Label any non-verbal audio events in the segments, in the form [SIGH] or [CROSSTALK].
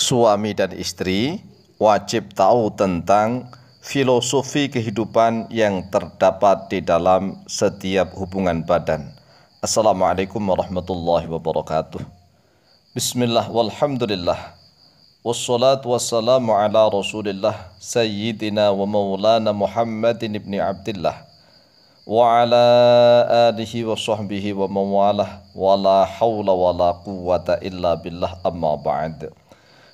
suami dan istri wajib tahu tentang filosofi kehidupan yang terdapat di dalam setiap hubungan badan. Assalamualaikum warahmatullahi wabarakatuh. Bismillah walhamdulillah. Wassalatu wassalamu ala rasulillah sayyidina wa maulana Muhammadin ibn Abdullah wa ala alihi wa sahbihi wa mawalah wa la hawla wa la quwwata illa billah amma ba'd.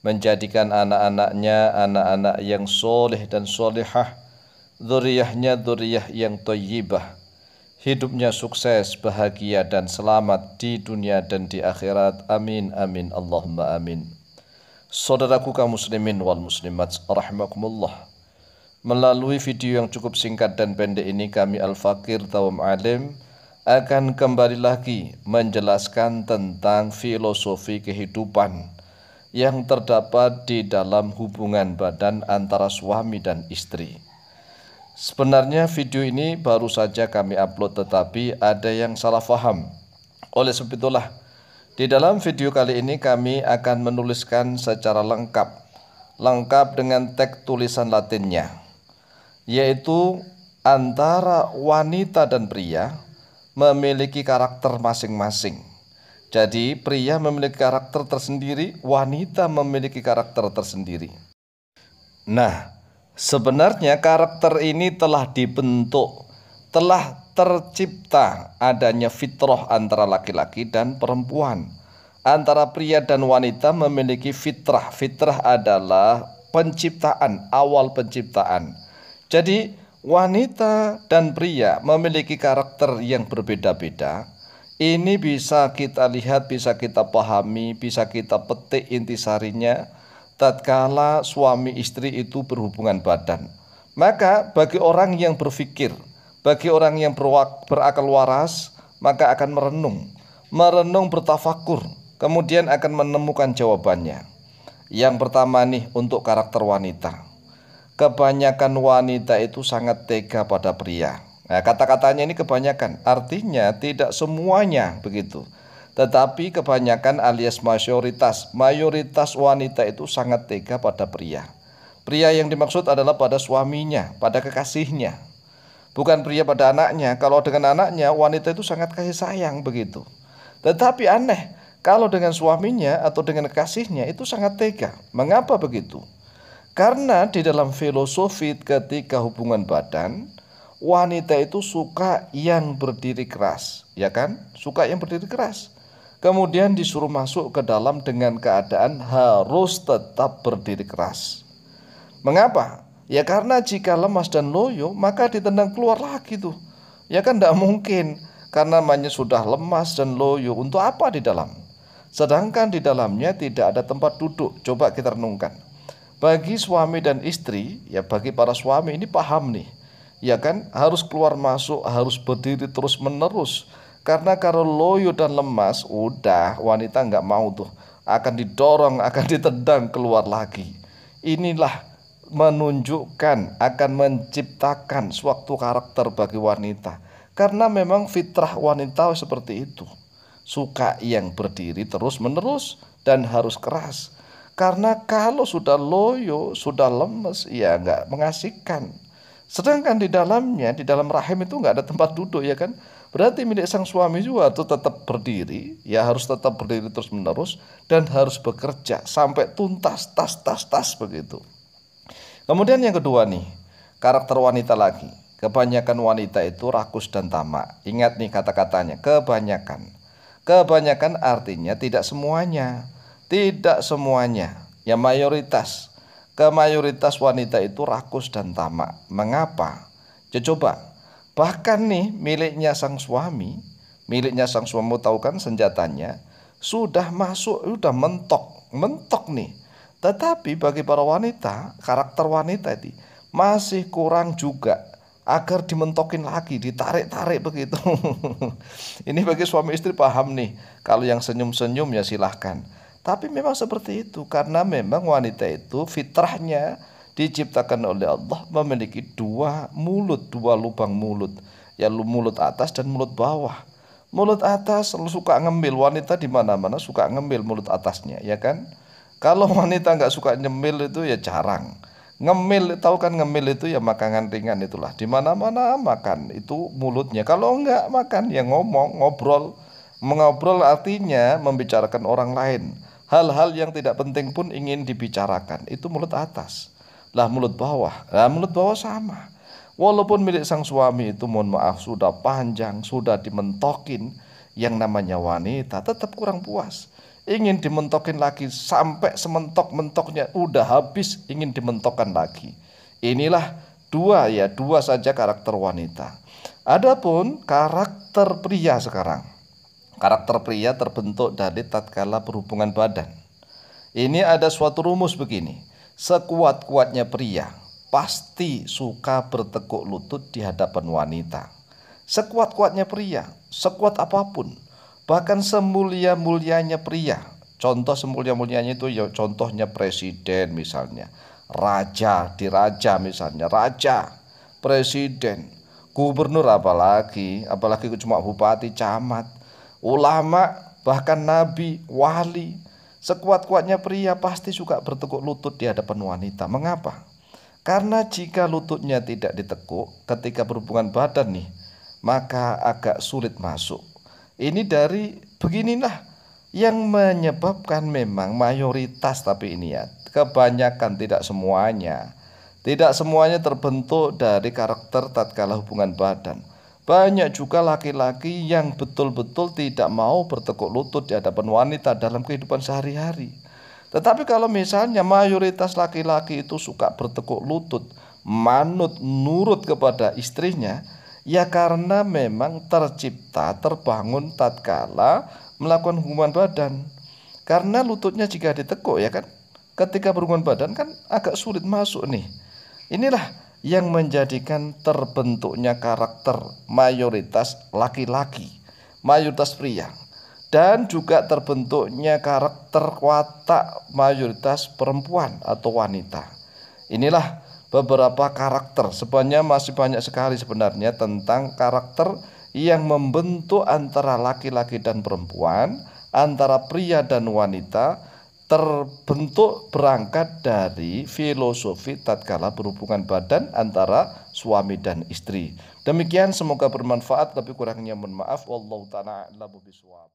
menjadikan anak-anaknya anak-anak yang soleh dan solehah, zuriyahnya zuriyah yang toyibah, hidupnya sukses, bahagia dan selamat di dunia dan di akhirat. Amin, amin, Allahumma amin. Saudaraku kaum muslimin wal muslimat rahimakumullah. Melalui video yang cukup singkat dan pendek ini kami Al-Fakir Tawam Alim akan kembali lagi menjelaskan tentang filosofi kehidupan yang terdapat di dalam hubungan badan antara suami dan istri. Sebenarnya video ini baru saja kami upload tetapi ada yang salah paham. Oleh sebab itulah di dalam video kali ini kami akan menuliskan secara lengkap lengkap dengan teks tulisan latinnya yaitu antara wanita dan pria memiliki karakter masing-masing jadi pria memiliki karakter tersendiri, wanita memiliki karakter tersendiri. Nah, sebenarnya karakter ini telah dibentuk, telah tercipta adanya fitrah antara laki-laki dan perempuan. Antara pria dan wanita memiliki fitrah. Fitrah adalah penciptaan, awal penciptaan. Jadi wanita dan pria memiliki karakter yang berbeda-beda, ini bisa kita lihat, bisa kita pahami, bisa kita petik intisarinya tatkala suami istri itu berhubungan badan. Maka bagi orang yang berpikir, bagi orang yang berakal waras, maka akan merenung, merenung bertafakur, kemudian akan menemukan jawabannya. Yang pertama nih untuk karakter wanita. Kebanyakan wanita itu sangat tega pada pria Nah, kata-katanya ini kebanyakan, artinya tidak semuanya begitu. Tetapi kebanyakan alias mayoritas, mayoritas wanita itu sangat tega pada pria. Pria yang dimaksud adalah pada suaminya, pada kekasihnya. Bukan pria pada anaknya. Kalau dengan anaknya, wanita itu sangat kasih sayang begitu. Tetapi aneh, kalau dengan suaminya atau dengan kekasihnya itu sangat tega. Mengapa begitu? Karena di dalam filosofi ketika hubungan badan, wanita itu suka yang berdiri keras, ya kan? Suka yang berdiri keras. Kemudian disuruh masuk ke dalam dengan keadaan harus tetap berdiri keras. Mengapa? Ya karena jika lemas dan loyo maka ditendang keluar lagi tuh. Ya kan tidak mungkin karena namanya sudah lemas dan loyo untuk apa di dalam? Sedangkan di dalamnya tidak ada tempat duduk. Coba kita renungkan. Bagi suami dan istri, ya bagi para suami ini paham nih ya kan harus keluar masuk harus berdiri terus menerus karena kalau loyo dan lemas udah wanita nggak mau tuh akan didorong akan ditendang keluar lagi inilah menunjukkan akan menciptakan suatu karakter bagi wanita karena memang fitrah wanita seperti itu suka yang berdiri terus menerus dan harus keras karena kalau sudah loyo sudah lemes ya nggak mengasihkan Sedangkan di dalamnya, di dalam rahim itu nggak ada tempat duduk ya kan. Berarti milik sang suami juga itu tetap berdiri, ya harus tetap berdiri terus menerus dan harus bekerja sampai tuntas, tas, tas, tas begitu. Kemudian yang kedua nih, karakter wanita lagi. Kebanyakan wanita itu rakus dan tamak. Ingat nih kata-katanya, kebanyakan. Kebanyakan artinya tidak semuanya. Tidak semuanya, ya mayoritas ke mayoritas wanita itu rakus dan tamak. Mengapa? Ya coba, bahkan nih miliknya sang suami, miliknya sang suami tahu kan senjatanya, sudah masuk, sudah mentok, mentok nih. Tetapi bagi para wanita, karakter wanita itu masih kurang juga agar dimentokin lagi, ditarik-tarik begitu. [LAUGHS] Ini bagi suami istri paham nih, kalau yang senyum-senyum ya silahkan tapi memang seperti itu karena memang wanita itu fitrahnya diciptakan oleh Allah memiliki dua mulut, dua lubang mulut, ya mulut atas dan mulut bawah. Mulut atas suka ngemil wanita di mana-mana suka ngemil mulut atasnya, ya kan? Kalau [LAUGHS] wanita nggak suka nyemil itu ya jarang. Ngemil, tahu kan ngemil itu ya makanan ringan itulah. Di mana-mana makan itu mulutnya. Kalau enggak makan ya ngomong, ngobrol. Mengobrol artinya membicarakan orang lain hal-hal yang tidak penting pun ingin dibicarakan. Itu mulut atas. Lah mulut bawah. Lah mulut bawah sama. Walaupun milik sang suami itu mohon maaf sudah panjang, sudah dimentokin yang namanya wanita tetap kurang puas. Ingin dimentokin lagi sampai sementok-mentoknya udah habis ingin dimentokkan lagi. Inilah dua ya, dua saja karakter wanita. Adapun karakter pria sekarang Karakter pria terbentuk dari tatkala berhubungan badan. Ini ada suatu rumus begini. Sekuat-kuatnya pria pasti suka bertekuk lutut di hadapan wanita. Sekuat-kuatnya pria, sekuat apapun, bahkan semulia-mulianya pria. Contoh semulia-mulianya itu ya contohnya presiden misalnya, raja diraja misalnya, raja, presiden, gubernur apalagi, apalagi cuma bupati, camat ulama, bahkan nabi, wali, sekuat-kuatnya pria pasti suka bertekuk lutut di hadapan wanita. Mengapa? Karena jika lututnya tidak ditekuk ketika berhubungan badan nih, maka agak sulit masuk. Ini dari beginilah yang menyebabkan memang mayoritas tapi ini ya, kebanyakan tidak semuanya. Tidak semuanya terbentuk dari karakter tatkala hubungan badan. Banyak juga laki-laki yang betul-betul tidak mau bertekuk lutut di hadapan wanita dalam kehidupan sehari-hari. Tetapi kalau misalnya mayoritas laki-laki itu suka bertekuk lutut, manut, nurut kepada istrinya, ya karena memang tercipta, terbangun tatkala melakukan hubungan badan. Karena lututnya jika ditekuk ya kan, ketika berhubungan badan kan agak sulit masuk nih. Inilah yang menjadikan terbentuknya karakter mayoritas laki-laki, mayoritas pria, dan juga terbentuknya karakter watak mayoritas perempuan atau wanita. Inilah beberapa karakter, sebenarnya masih banyak sekali sebenarnya tentang karakter yang membentuk antara laki-laki dan perempuan, antara pria dan wanita, terbentuk berangkat dari filosofi tatkala berhubungan badan antara suami dan istri. Demikian semoga bermanfaat Tapi kurangnya mohon maaf wallahu taala